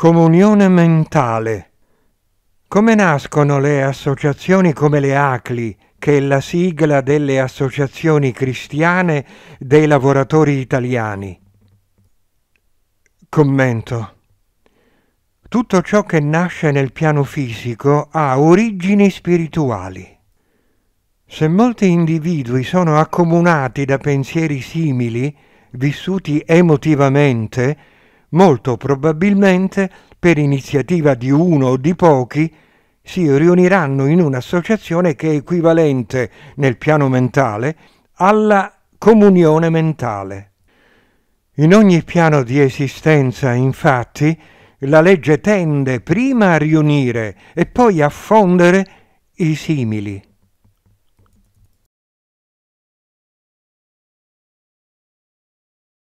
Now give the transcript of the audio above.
Comunione mentale. Come nascono le associazioni come le ACLI, che è la sigla delle associazioni cristiane dei lavoratori italiani? Commento. Tutto ciò che nasce nel piano fisico ha origini spirituali. Se molti individui sono accomunati da pensieri simili, vissuti emotivamente, molto probabilmente per iniziativa di uno o di pochi, si riuniranno in un'associazione che è equivalente nel piano mentale alla comunione mentale. In ogni piano di esistenza, infatti, la legge tende prima a riunire e poi a fondere i simili.